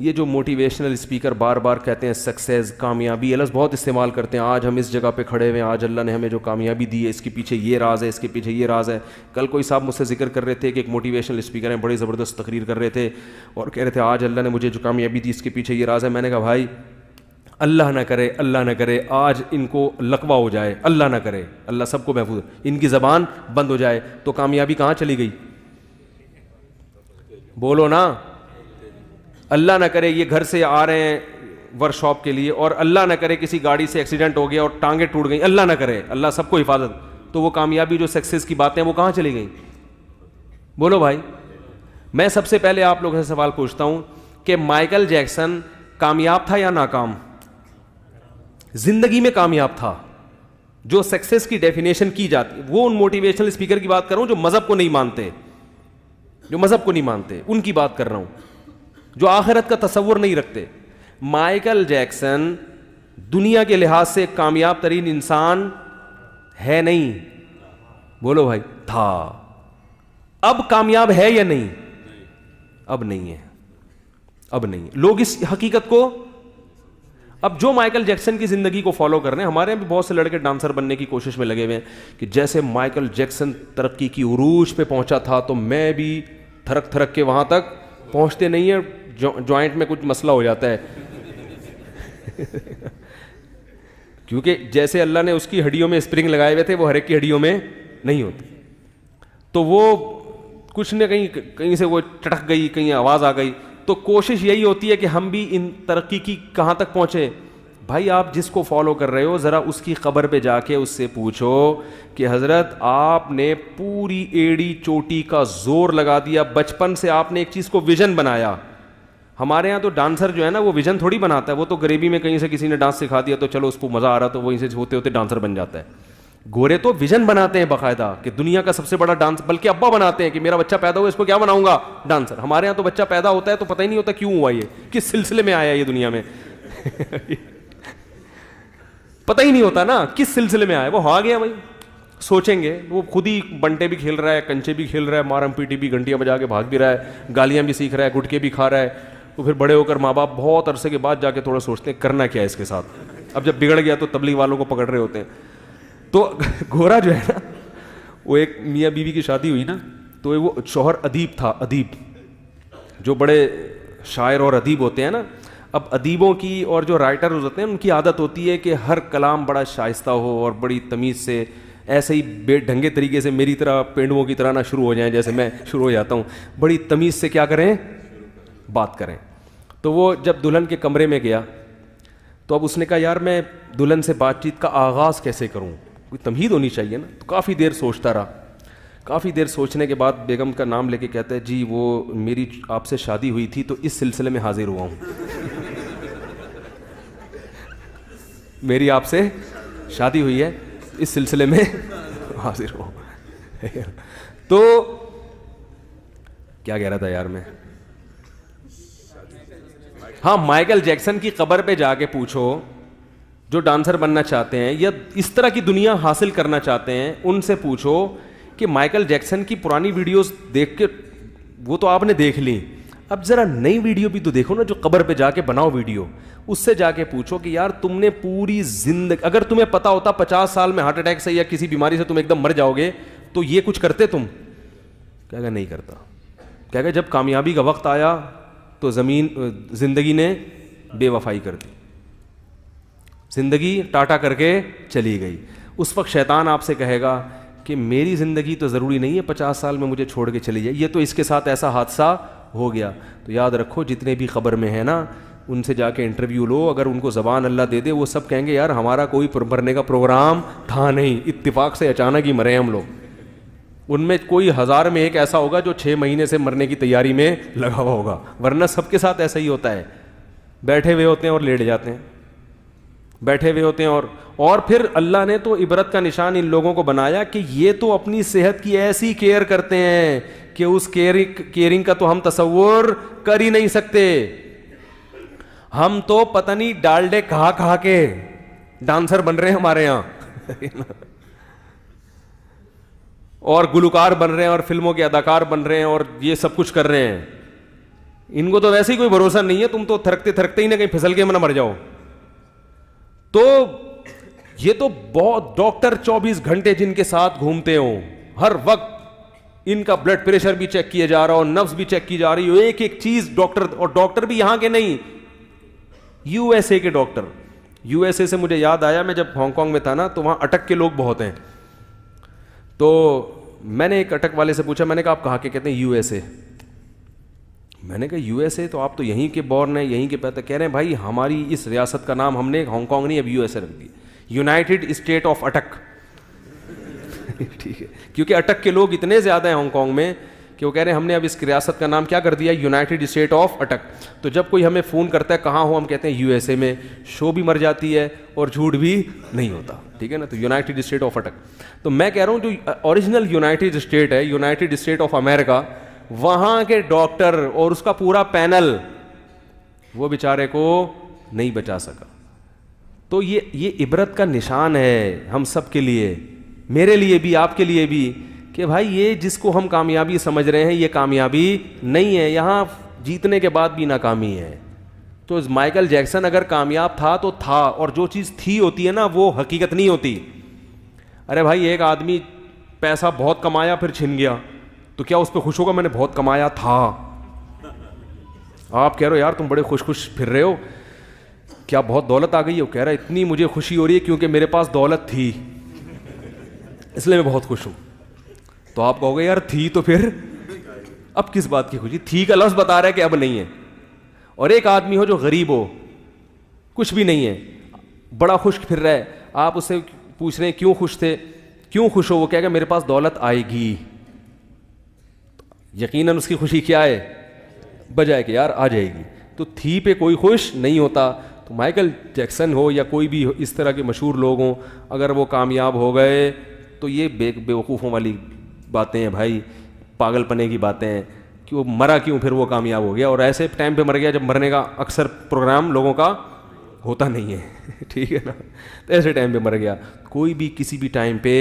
ये जो motivational speaker बार बार कहते हैं सक्सेस कामयाबी एलस बहुत इस्तेमाल करते हैं आज हम इस जगह पे खड़े हुए हैं आज अल्लाह ने हमें जो कामयाबी दी है इसके पीछे ये राज है इसके पीछे ये राज है कल कोई साहब मुझसे जिक्र कर रहे थे कि एक मोटिवेशनल स्पीकर हैं बड़ी ज़बरदस्त तकरीर कर रहे थे और कह रहे थे आज अल्लाह ने मुझे जो कामयाबी दी इसके पीछे ये राज है मैंने कहा भाई अल्लाह ना करे अल्लाह ना करे आज इनको लकवा हो जाए अल्लाह ना करे अल्लाह सबको महफूज इनकी ज़बान बंद हो जाए तो कामयाबी कहाँ चली गई बोलो ना अल्लाह ना करे ये घर से आ रहे हैं वर्कशॉप के लिए और अल्लाह ना करे किसी गाड़ी से एक्सीडेंट हो गया और टांगे टूट गई अल्लाह ना करे अल्लाह सबको हिफाजत तो वो कामयाबी जो सक्सेस की बातें वो कहाँ चली गई बोलो भाई मैं सबसे पहले आप लोगों से सवाल पूछता हूँ कि माइकल जैक्सन कामयाब था या नाकाम जिंदगी में कामयाब था जो सक्सेस की डेफिनेशन की जाती वो उन मोटिवेशनल स्पीकर की बात कर रहा हूँ जो मज़हब को नहीं मानते जो मज़हब को नहीं मानते उनकी बात कर रहा हूं जो आखिरत का तस्वर नहीं रखते माइकल जैक्सन दुनिया के लिहाज से कामयाब तरीन इंसान है नहीं बोलो भाई था अब कामयाब है या नहीं अब नहीं है अब नहीं है लोग इस हकीकत को अब जो माइकल जैक्सन की जिंदगी को फॉलो कर रहे हैं हमारे यहाँ भी बहुत से लड़के डांसर बनने की कोशिश में लगे हुए हैं कि जैसे माइकल जैक्सन तरक्की की उरूज पे पहुंचा था तो मैं भी थरक थरक के वहां तक पहुंचते नहीं है ज्वाइंट में कुछ मसला हो जाता है क्योंकि जैसे अल्लाह ने उसकी हड्डियों में स्प्रिंग लगाए हुए थे वो हर की हड्डियों में नहीं होती तो वो कुछ न कहीं कहीं से वो चटक गई कहीं आवाज़ आ गई तो कोशिश यही होती है कि हम भी इन तरक्की की कहां तक पहुंचे भाई आप जिसको फॉलो कर रहे हो ज़रा उसकी ख़बर पे जाके उससे पूछो कि हज़रत आपने पूरी एड़ी चोटी का ज़ोर लगा दिया बचपन से आपने एक चीज़ को विजन बनाया हमारे यहाँ तो डांसर जो है ना वो विजन थोड़ी बनाता है वो तो गरीबी में कहीं से किसी ने डांस सिखा दिया तो चलो उसको मज़ा आ रहा तो वहीं से होते होते डांसर बन जाता है गोरे तो विजन बनाते हैं बाकायदा कि दुनिया का सबसे बड़ा डांस बल्कि अब्बा बनाते हैं कि मेरा बच्चा पैदा हुआ इसको क्या बनाऊंगा डांसर हमारे यहाँ तो बच्चा पैदा होता है तो पता ही नहीं होता क्यों हुआ ये किस सिलसिले में आया ये दुनिया में पता ही नहीं होता ना किस सिलसिले में आया वो आ गया भाई सोचेंगे वो खुद ही बंटे भी खेल रहा है कंचे भी खेल रहा है मारम पीटी भी घंटियाँ बजा के भाग भी रहा है गालियाँ भी सीख रहा है गुटके भी खा रहा है तो फिर बड़े होकर माँ बाप बहुत अरसे के बाद जाके थोड़ा सोचते हैं करना क्या है इसके साथ अब जब बिगड़ गया तो तबलीग वालों को पकड़ रहे होते हैं तो घोरा जो है ना वो एक मियाँ बीवी की शादी हुई ना तो वो शोहर अदीब था अदीब जो बड़े शायर और अदीब होते हैं ना अब अदीबों की और जो राइटर होते हैं उनकी आदत होती है कि हर कलाम बड़ा शाइस्ता हो और बड़ी तमीज़ से ऐसे ही बेढंगे तरीके से मेरी तरह पेंडुओं की तरह ना शुरू हो जाएं जैसे मैं शुरू हो जाता हूँ बड़ी तमीज़ से क्या करें बात करें तो वो जब दुल्हन के कमरे में गया तो अब उसने कहा यार मैं दुल्हन से बातचीत का आगाज़ कैसे करूँ कोई तमहीद होनी चाहिए ना तो काफ़ी देर सोचता रहा काफ़ी देर सोचने के बाद बेगम का नाम लेके कहता है जी वो मेरी आपसे शादी हुई थी तो इस सिलसिले में हाजिर हुआ हूँ मेरी आपसे शादी हुई है इस सिलसिले में हाजिर हुआ तो क्या कह रहा था यार मैं हाँ माइकल जैक्सन की कबर पर जाके पूछो जो डांसर बनना चाहते हैं या इस तरह की दुनिया हासिल करना चाहते हैं उनसे पूछो कि माइकल जैक्सन की पुरानी वीडियोस देख के वो तो आपने देख ली अब ज़रा नई वीडियो भी तो देखो ना जो कबर पे जाके बनाओ वीडियो उससे जाके पूछो कि यार तुमने पूरी जिंदगी अगर तुम्हें पता होता पचास साल में हार्ट अटैक से या किसी बीमारी से तुम एकदम मर जाओगे तो ये कुछ करते तुम क्या क्या नहीं करता क्या क्या जब कामयाबी का वक्त आया तो ज़मीन ज़िंदगी ने बेवफाई कर दी ज़िंदगी टाटा करके चली गई उस वक्त शैतान आपसे कहेगा कि मेरी ज़िंदगी तो ज़रूरी नहीं है पचास साल में मुझे छोड़ के चली जाए ये तो इसके साथ ऐसा हादसा हो गया तो याद रखो जितने भी खबर में है ना उनसे जाके इंटरव्यू लो अगर उनको ज़बान अल्लाह दे दे वो सब कहेंगे यार हमारा कोई मरने का प्रोग्राम था नहीं इतफाक़ से अचानक ही मरे हम लोग उनमें कोई हज़ार में एक ऐसा होगा जो छह महीने से मरने की तैयारी में लगा हुआ होगा वरना सबके साथ ऐसा ही होता है बैठे हुए होते हैं और लेट जाते हैं बैठे हुए होते हैं और और फिर अल्लाह ने तो इबरत का निशान इन लोगों को बनाया कि ये तो अपनी सेहत की ऐसी केयर करते हैं कि उस केयरिंग केयरिंग का तो हम तस्वर कर ही नहीं सकते हम तो पता नहीं डालडे कहा कहा के डांसर बन रहे हैं हमारे यहां और गुलकार बन रहे हैं और फिल्मों के अदाकार बन रहे हैं और ये सब कुछ कर रहे हैं इनको तो वैसे ही कोई भरोसा नहीं है तुम तो थरकते थरकते ही ना कहीं फिसल के मना मर जाओ तो ये तो बहुत डॉक्टर 24 घंटे जिनके साथ घूमते हो हर वक्त इनका ब्लड प्रेशर भी चेक किया जा रहा हो नर्व्स भी चेक की जा रही हो एक एक चीज डॉक्टर और डॉक्टर भी यहां के नहीं यूएसए के डॉक्टर यूएसए से मुझे याद आया मैं जब हांगकांग में था ना तो वहां अटक के लोग बहुत हैं तो मैंने एक अटक वाले से पूछा मैंने कहा आप कहा के कहते हैं यूएसए मैंने कहा यूएसए तो आप तो यहीं के बॉर्न हैं यहीं के पैदा कह रहे हैं भाई हमारी इस रियासत का नाम हमने हांगकॉन्ग नहीं अब यूएसए रख दिया यूनाइटेड स्टेट ऑफ अटक ठीक है क्योंकि अटक के लोग इतने ज़्यादा हैं हांगकॉन्ग में कि वो कह रहे हैं हमने अब इस रियासत का नाम क्या कर दिया यूनाइटेड स्टेट ऑफ अटक तो जब कोई हमें फ़ोन करता है कहाँ हो हम कहते हैं यूएसए में शो भी मर जाती है और झूठ भी नहीं होता ठीक है ना तो यूनाइटेड स्टेट ऑफ अटक तो मैं कह रहा हूँ जो ओरिजिनल यूनाइटेड स्टेट है यूनाइटेड स्टेट ऑफ अमेरिका वहाँ के डॉक्टर और उसका पूरा पैनल वो बेचारे को नहीं बचा सका तो ये ये इबरत का निशान है हम सब के लिए मेरे लिए भी आपके लिए भी कि भाई ये जिसको हम कामयाबी समझ रहे हैं ये कामयाबी नहीं है यहाँ जीतने के बाद भी नाकामी है तो माइकल जैक्सन अगर कामयाब था तो था और जो चीज़ थी होती है ना वो हकीकत नहीं होती अरे भाई एक आदमी पैसा बहुत कमाया फिर छिन गया तो क्या उस पर खुश होगा मैंने बहुत कमाया था आप कह रहे हो यार तुम बड़े खुश खुश फिर रहे हो क्या बहुत दौलत आ गई हो कह रहा है इतनी मुझे खुशी हो रही है क्योंकि मेरे पास दौलत थी इसलिए मैं बहुत खुश हूँ तो आप कहोगे यार थी तो फिर अब किस बात की खुशी थी का लफ्ज बता रहा है कि अब नहीं है और एक आदमी हो जो गरीब हो कुछ भी नहीं है बड़ा खुश फिर रहा है आप उससे पूछ रहे हैं क्यों खुश थे क्यों खुश हो वो कहेगा मेरे पास दौलत आएगी तो यकीनन उसकी खुशी क्या है बजाय कि यार आ जाएगी तो थी पे कोई खुश नहीं होता तो माइकल जैक्सन हो या कोई भी इस तरह के मशहूर लोग हों अगर वो कामयाब हो गए तो ये बे बेवकूफ़ों वाली बातें हैं भाई पागलपने की बातें हैं कि वो मरा क्यों फिर वो कामयाब हो गया और ऐसे टाइम पे मर गया जब मरने का अक्सर प्रोग्राम लोगों का होता नहीं है ठीक है ना तो ऐसे टाइम पे मर गया कोई भी किसी भी टाइम पे